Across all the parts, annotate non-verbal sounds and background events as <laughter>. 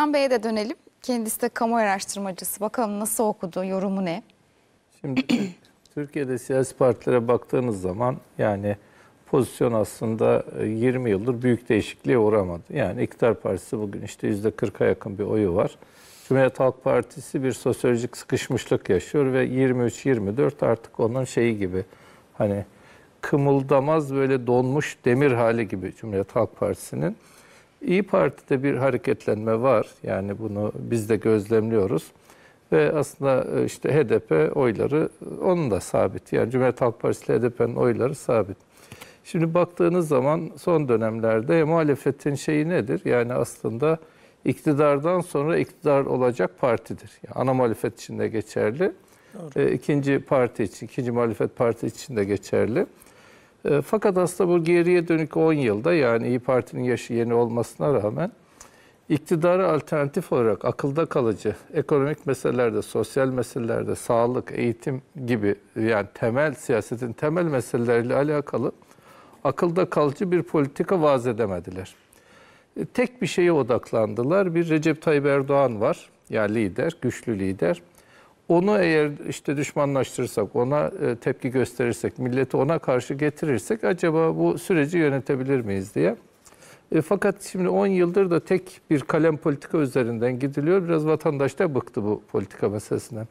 Can Bey'e de dönelim. Kendisi de kamu araştırmacısı. Bakalım nasıl okudu, yorumu ne? Şimdi <clears throat> Türkiye'de siyasi partilere baktığınız zaman yani pozisyon aslında 20 e, yıldır büyük değişikliğe uğramadı. Yani iktidar partisi bugün işte %40'a yakın bir oyu var. Cumhuriyet Halk Partisi bir sosyolojik sıkışmışlık yaşıyor ve 23-24 artık onun şeyi gibi hani kımıldamaz böyle donmuş demir hali gibi Cumhuriyet Halk Partisi'nin. İyi Parti'de bir hareketlenme var. Yani bunu biz de gözlemliyoruz. Ve aslında e, işte HDP oyları e, onun da sabit. Yani Cumhuriyet Halk Partisi ile HDP'nin oyları sabit. Şimdi baktığınız zaman son dönemlerde muhalefetin şeyi nedir? Yani aslında iktidardan sonra iktidar olacak partidir. Yani ana muhalefet için de geçerli. Doğru. E, ikinci parti için, ikinci muhalefet parti için de geçerli. E, fakat aslında bu geriye dönük 10 yılda yani İyi Parti'nin yaşı yeni olmasına rağmen iktidara alternatif olarak akılda kalıcı ekonomik meselelerde, sosyal meselelerde, sağlık, eğitim gibi yani temel siyasetin temel meseleleriyle alakalı akılda kalıcı bir politika vaz edemediler. E, tek bir şeye odaklandılar. Bir Recep Tayyip Erdoğan var. Yani lider, güçlü lider onu eğer işte düşmanlaştırırsak, ona e, tepki gösterirsek, milleti ona karşı getirirsek acaba bu süreci yönetebilir miyiz diye. E, fakat şimdi 10 yıldır da tek bir kalem politika üzerinden gidiliyor. Biraz vatandaş da bıktı bu politika meselesinden.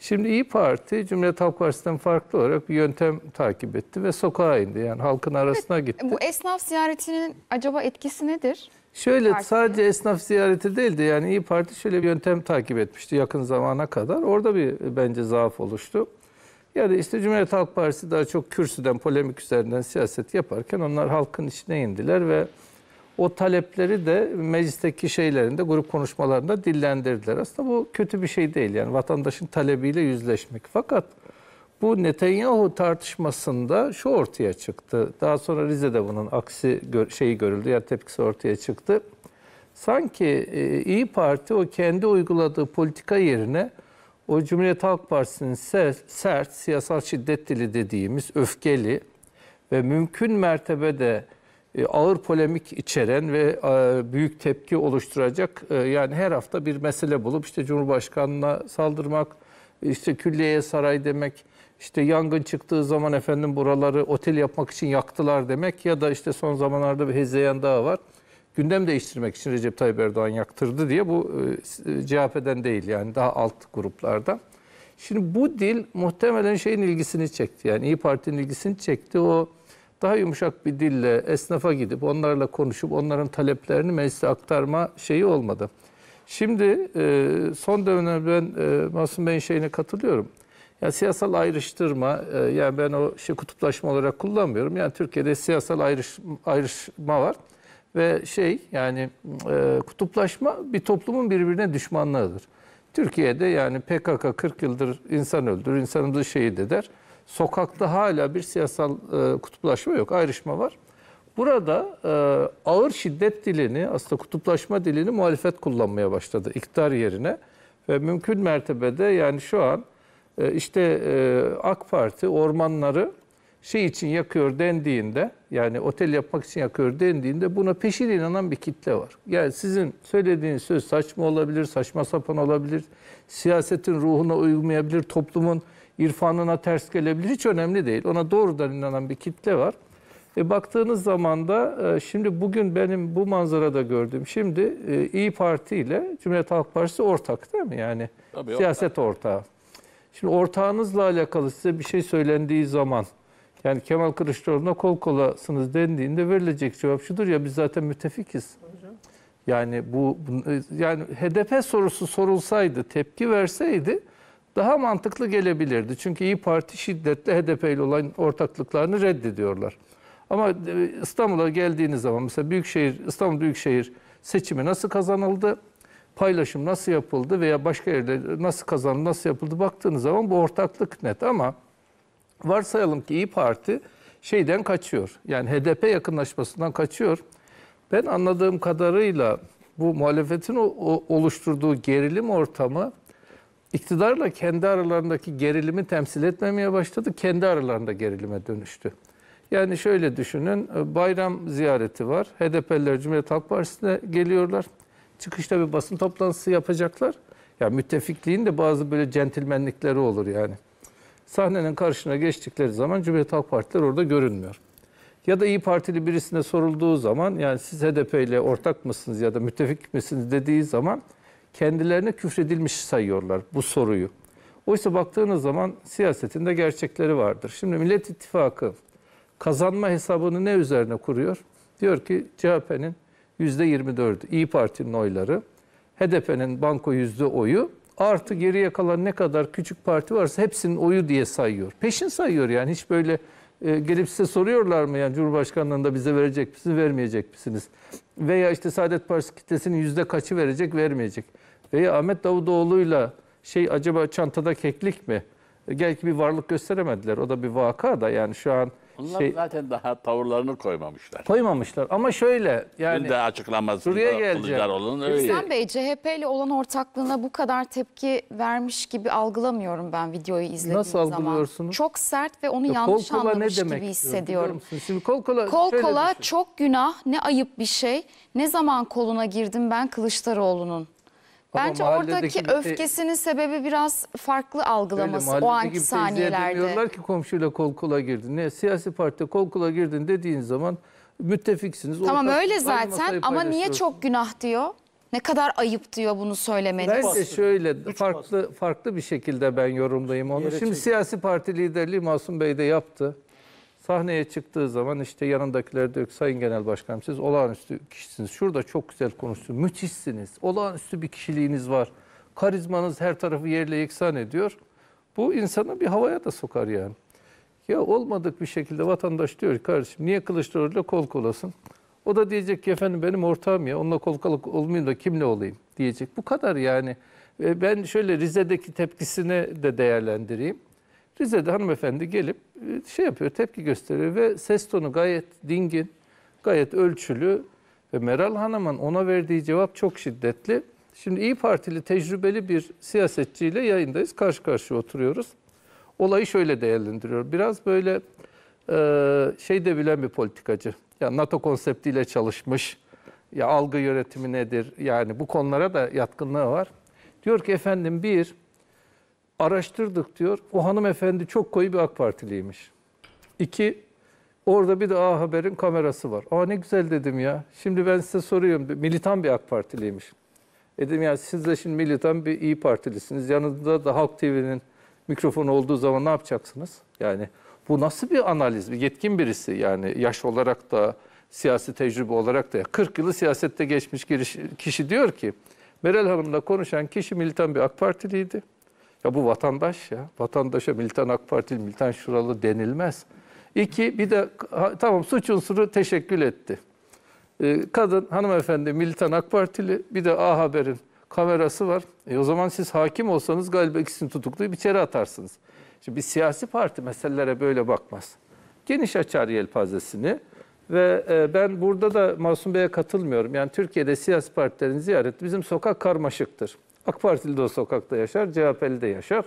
Şimdi İyi Parti Cumhuriyet Halk Partisi'nden farklı olarak bir yöntem takip etti ve sokağa indi. Yani halkın arasına evet, gitti. Bu esnaf ziyaretinin acaba etkisi nedir? Şöyle Parti. sadece esnaf ziyareti değildi. Yani İyi Parti şöyle bir yöntem takip etmişti yakın zamana kadar. Orada bir bence zaaf oluştu. Yani işte Cumhuriyet Halk Partisi daha çok kürsüden, polemik üzerinden siyaset yaparken onlar halkın içine indiler ve o talepleri de meclisteki şeylerinde, grup konuşmalarında dillendirdiler. Aslında bu kötü bir şey değil yani vatandaşın talebiyle yüzleşmek. Fakat bu Netanyahu tartışmasında şu ortaya çıktı. Daha sonra Rize'de bunun aksi şeyi görüldü, ya yani tepkisi ortaya çıktı. Sanki e, İyi Parti o kendi uyguladığı politika yerine o Cumhuriyet Halk Partisi'nin sert, sert siyasal şiddet dili dediğimiz öfkeli ve mümkün mertebede e, ağır polemik içeren ve e, büyük tepki oluşturacak e, yani her hafta bir mesele bulup işte Cumhurbaşkanına saldırmak, işte külliyeye saray demek, işte yangın çıktığı zaman efendim buraları otel yapmak için yaktılar demek ya da işte son zamanlarda bir hezeyan daha var. Gündem değiştirmek için Recep Tayyip Erdoğan yaktırdı diye bu e, e, CHP'den değil yani daha alt gruplarda. Şimdi bu dil muhtemelen şeyin ilgisini çekti. Yani İyi Parti'nin ilgisini çekti. O daha yumuşak bir dille esnafa gidip onlarla konuşup onların taleplerini meclise aktarma şeyi olmadı. Şimdi e, son dönemde ben Masum Bey'in şeyine katılıyorum. Ya siyasal ayrıştırma, e, yani ben o şey kutuplaşma olarak kullanmıyorum. Yani Türkiye'de siyasal ayrış, ayrışma var ve şey yani e, kutuplaşma bir toplumun birbirine düşmanlığıdır. Türkiye'de yani PKK 40 yıldır insan öldürür, insanımızı şehit eder. Sokakta hala bir siyasal e, kutuplaşma yok, ayrışma var. Burada ağır şiddet dilini, aslında kutuplaşma dilini muhalefet kullanmaya başladı iktidar yerine. Ve mümkün mertebede yani şu an e, işte e, AK Parti ormanları şey için yakıyor dendiğinde yani otel yapmak için yakıyor dendiğinde buna peşin inanan bir kitle var. Yani sizin söylediğiniz söz saçma olabilir, saçma sapan olabilir, siyasetin ruhuna uymayabilir, toplumun irfanına ters gelebilir. Hiç önemli değil. Ona doğrudan inanan bir kitle var. E baktığınız zaman da e, şimdi bugün benim bu manzarada gördüğüm şimdi İyi Parti ile Cumhuriyet Halk Partisi ortak değil mi? Yani Tabii, siyaset ortak. ortağı. Şimdi ortağınızla alakalı size bir şey söylendiği zaman yani Kemal Kılıçdaroğlu'na kol kolasınız dendiğinde verilecek cevap şudur ya biz zaten müttefikiz. Yani bu yani HDP sorusu sorulsaydı, tepki verseydi daha mantıklı gelebilirdi. Çünkü İyi Parti şiddetle HDP ile olan ortaklıklarını reddediyorlar. Ama e, İstanbul'a geldiğiniz zaman mesela Büyükşehir İstanbul Büyükşehir seçimi nasıl kazanıldı? paylaşım nasıl yapıldı veya başka yerde nasıl kazandı, nasıl yapıldı baktığınız zaman bu ortaklık net ama varsayalım ki İyi Parti şeyden kaçıyor. Yani HDP yakınlaşmasından kaçıyor. Ben anladığım kadarıyla bu muhalefetin o, o, oluşturduğu gerilim ortamı iktidarla kendi aralarındaki gerilimi temsil etmemeye başladı. Kendi aralarında gerilime dönüştü. Yani şöyle düşünün bayram ziyareti var. HDP'liler Cumhuriyet Halk Partisi'ne geliyorlar. Çıkışta bir basın toplantısı yapacaklar. Ya müttefikliğin de bazı böyle centilmenlikleri olur yani. Sahnenin karşına geçtikleri zaman Cumhuriyet Halk Partileri orada görünmüyor. Ya da İyi Partili birisine sorulduğu zaman yani siz HDP ile ortak mısınız ya da müttefik misiniz dediği zaman kendilerine küfredilmiş sayıyorlar bu soruyu. Oysa baktığınız zaman siyasetinde gerçekleri vardır. Şimdi Millet İttifakı kazanma hesabını ne üzerine kuruyor? Diyor ki CHP'nin %24'ü. İyi Parti'nin oyları, HDP'nin banko yüzde oyu artı geriye kalan ne kadar küçük parti varsa hepsinin oyu diye sayıyor. Peşin sayıyor yani hiç böyle e, gelip size soruyorlar mı yani Cumhurbaşkanlığında bize verecek misiniz, vermeyecek misiniz? Veya işte Saadet Partisi kitlesinin yüzde kaçı verecek, vermeyecek. Veya Ahmet Davutoğlu'yla şey acaba çantada keklik mi? E, ki bir varlık gösteremediler. O da bir vaka da yani şu an Bunlar şey, zaten daha tavırlarını koymamışlar. Koymamışlar ama şöyle yani. Bir de açıklaması şuraya geleceğim. İhsan Bey CHP ile olan ortaklığına bu kadar tepki vermiş gibi algılamıyorum ben videoyu izlediğim zaman. Nasıl algılıyorsunuz? Çok sert ve onu ya, yanlış kol kola anlamış ne demek gibi hissediyorum. Şimdi kol kola, kol kola şey. çok günah ne ayıp bir şey. Ne zaman koluna girdim ben Kılıçdaroğlu'nun? Bence oradaki e, öfkesinin sebebi biraz farklı algılaması Öyle, o anki saniyelerde. Demiyorlar ki komşuyla kol kola girdin. Ne siyasi partide kol kola girdin dediğin zaman müttefiksiniz. Tamam Ortak, öyle zaten ama niye çok günah diyor? Ne kadar ayıp diyor bunu söylemeniz. Ben de şöyle Üç farklı bastı. farklı bir şekilde ben yorumlayayım onu. Şimdi çekin. siyasi parti liderliği Masum Bey de yaptı. Sahneye çıktığı zaman işte yanındakiler diyor ki Sayın Genel Başkanım siz olağanüstü kişisiniz. Şurada çok güzel konuştunuz. Müthişsiniz. Olağanüstü bir kişiliğiniz var. Karizmanız her tarafı yerle yeksan ediyor. Bu insanı bir havaya da sokar yani. Ya olmadık bir şekilde vatandaş diyor ki kardeşim niye Kılıçdaroğlu'yla kol kolasın? O da diyecek ki efendim benim ortağım ya onunla kol kola olmayayım da kimle olayım diyecek. Bu kadar yani. E, ben şöyle Rize'deki tepkisini de değerlendireyim. Rize'de hanımefendi gelip e, şey yapıyor, tepki gösteriyor ve ses tonu gayet dingin, gayet ölçülü ve Meral Hanım'ın ona verdiği cevap çok şiddetli. Şimdi İyi Partili tecrübeli bir siyasetçiyle yayındayız, karşı karşıya oturuyoruz. Olayı şöyle değerlendiriyor. Biraz böyle e, şey de bilen bir politikacı. Ya NATO konseptiyle çalışmış. Ya algı yönetimi nedir? Yani bu konulara da yatkınlığı var. Diyor ki efendim bir araştırdık diyor. O hanımefendi çok koyu bir AK Partiliymiş. İki, orada bir de A Haber'in kamerası var. Aa ne güzel dedim ya. Şimdi ben size soruyorum. Militan bir AK Partiliymiş. E dedim ya siz de şimdi militan bir İyi Partilisiniz. Yanında da Halk TV'nin mikrofonu olduğu zaman ne yapacaksınız? Yani bu nasıl bir analiz? Bir yetkin birisi yani yaş olarak da siyasi tecrübe olarak da 40 yılı siyasette geçmiş kişi diyor ki Meral Hanım'la konuşan kişi militan bir AK Partiliydi. Ya bu vatandaş ya. Vatandaşa militan AK Partili, militan şuralı denilmez. İki, bir de tamam suç unsuru teşekkül etti. Ee, kadın, hanımefendi militan AK Partili, bir de A Haber'in kamerası var. E, o zaman siz hakim olsanız galiba ikisini tutuklayıp içeri atarsınız. Şimdi bir siyasi parti meselelere böyle bakmaz. Geniş açar yelpazesini ve e, ben burada da Masum Bey'e katılmıyorum. Yani Türkiye'de siyasi partilerin ziyareti bizim sokak karmaşıktır. AK Partili de o sokakta yaşar, CHP'li de yaşar.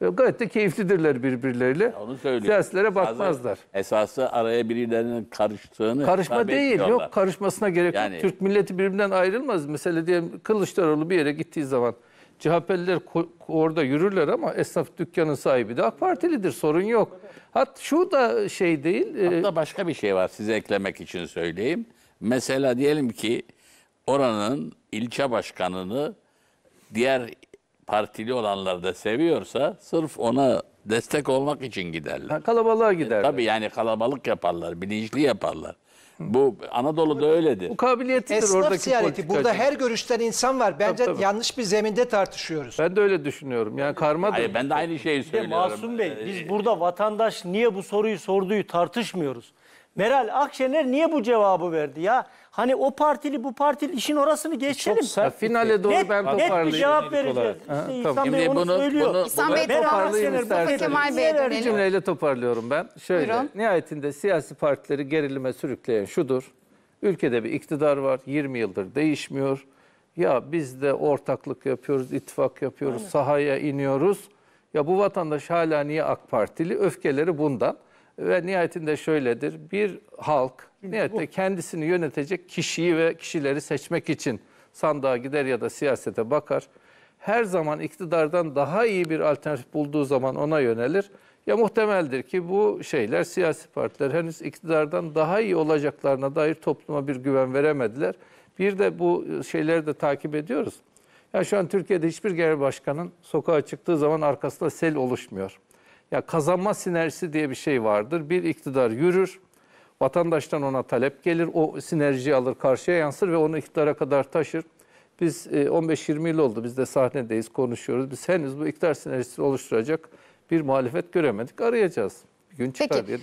E, gayet de keyiflidirler birbirleriyle. Ya onu söylüyorum. Siyasilere bakmazlar. Esası araya birilerinin karıştığını Karışma değil. Yok karışmasına gerek yani... yok. Türk milleti birbirinden ayrılmaz. Mesela diyelim Kılıçdaroğlu bir yere gittiği zaman CHP'liler orada yürürler ama esnaf dükkanın sahibi de AK Partilidir. Sorun yok. Hat şu da şey değil. E, Hatta başka bir şey var size eklemek için söyleyeyim. Mesela diyelim ki oranın ilçe başkanını diğer partili olanları da seviyorsa sırf ona destek olmak için giderler. Ha, kalabalığa giderler. Tabii yani kalabalık yaparlar, bilinçli yaparlar. Bu Anadolu'da öyledir. Mukabiliyetidir Esnaf oradaki siyaseti. Burada her görüşten insan var. Bence Tabii, tabii. yanlış bir zeminde tartışıyoruz. Ben de öyle düşünüyorum. Yani karma Hayır ben de aynı şeyi söylüyorum. Masum Bey biz ee, burada vatandaş niye bu soruyu sorduğu tartışmıyoruz. Meral Akşener niye bu cevabı verdi ya? Hani o partili bu partili işin orasını geçelim. Çok sert. Finale şey. doğru net, ben toparlayayım. Net bir cevap vereceğiz. İşte ha, İhsan Bey bunu, onu söylüyor. Bunu, İhsan Bey toparlayayım isterseniz. Kemal Bey'e dönelim. Bir cümleyle toparlıyorum ben. Şöyle Buyurun. nihayetinde siyasi partileri gerilime sürükleyen şudur. Ülkede bir iktidar var. 20 yıldır değişmiyor. Ya biz de ortaklık yapıyoruz, ittifak yapıyoruz, Aynen. sahaya iniyoruz. Ya bu vatandaş hala niye AK Partili? Öfkeleri bundan ve nihayetinde şöyledir. Bir halk Şimdi nihayetinde kendisini yönetecek kişiyi ve kişileri seçmek için sandığa gider ya da siyasete bakar. Her zaman iktidardan daha iyi bir alternatif bulduğu zaman ona yönelir. Ya muhtemeldir ki bu şeyler siyasi partiler henüz iktidardan daha iyi olacaklarına dair topluma bir güven veremediler. Bir de bu şeyleri de takip ediyoruz. Ya şu an Türkiye'de hiçbir genel başkanın sokağa çıktığı zaman arkasında sel oluşmuyor. Ya kazanma sinerjisi diye bir şey vardır. Bir iktidar yürür, vatandaştan ona talep gelir, o sinerjiyi alır, karşıya yansır ve onu iktidara kadar taşır. Biz 15-20 e, yıl oldu, biz de sahnedeyiz, konuşuyoruz. Biz henüz bu iktidar sinerjisi oluşturacak bir muhalefet göremedik, arayacağız. Bir gün çıkar Peki. diye